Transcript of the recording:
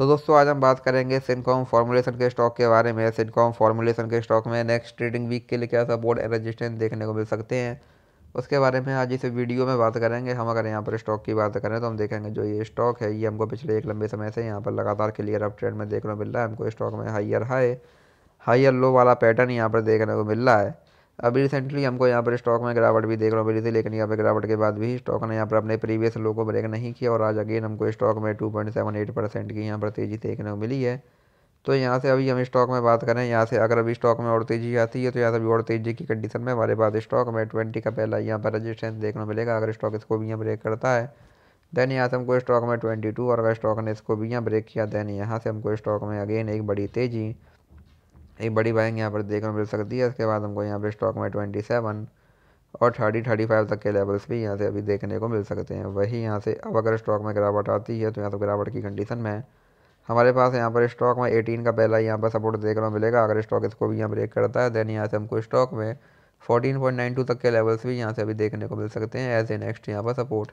तो दोस्तों आज हम बात करेंगे सिनकॉम फॉर्मुलेशन के स्टॉक के बारे में सिनकॉम फॉर्मुलेशन के स्टॉक में नेक्स्ट ट्रेडिंग वीक के लिए क्या सपोर्ट एंड रेजिस्टेंस देखने को मिल सकते हैं उसके बारे में आज इस वीडियो में बात करेंगे हम अगर यहाँ पर स्टॉक की बात करें तो हम देखेंगे जो ये स्टॉक है ये हमको पिछले एक लंबे समय से यहाँ पर लगातार क्लियर अप ट्रेंड में देखने को मिल रहा है हमको स्टॉक में हाइयर हाई हाइयर लो वाला पैटर्न यहाँ पर देखने को मिल रहा है अभी रिसेंटली हमको यहाँ पर स्टॉक में गिरावट भी देख रहा मिली थी लेकिन यहाँ पर गिरावट के बाद भी स्टॉक ने यहाँ पर अपने प्रीवियस लो को ब्रेक नहीं किया और आज अगेन हमको स्टॉक में two point seven eight percent की यहाँ पर तेज़ी देखने को मिली है तो यहाँ से अभी हम स्टॉक में बात करें यहाँ से अगर अभी स्टॉक में और तेज़ी आती है तो यहाँ से अभी और तेज़ी की कंडीशन में हमारे पास स्टॉक में ट्वेंटी का पहला यहाँ पर रजिस्टेंस देखने को मिलेगा अगर स्टॉक इसको भी यहाँ ब्रेक करता है देन यहाँ से हमको स्टॉक में ट्वेंटी टू और अगर स्टॉक ने इसको भी यहाँ ब्रेक किया देन यहाँ से हमको स्टॉक में अगेन एक बड़ी तेज़ी एक बड़ी बाइंग यहाँ पर देखने को मिल सकती है इसके बाद हमको यहाँ पर स्टॉक में ट्वेंटी सेवन और थर्टी थर्टी फाइव तक के लेवल्स भी यहाँ से अभी देखने को मिल सकते हैं वही यहाँ से अब अगर स्टॉक में गिरावट आती है तो यहाँ तो गिरावट की कंडीशन में हमारे पास यहाँ पर स्टॉक में एटीन का पहला यहाँ पर सपोर्ट देखने को मिलेगा अगर स्टॉक इसको भी यहाँ ब्रेक करता है देन यहाँ से हमको स्टॉक में फोर्टीन पॉइंट नाइन टू तक के लेवल्स भी यहाँ से अभी देखने को मिल सकते हैं एज ए नेक्स्ट यहाँ पर सपोर्ट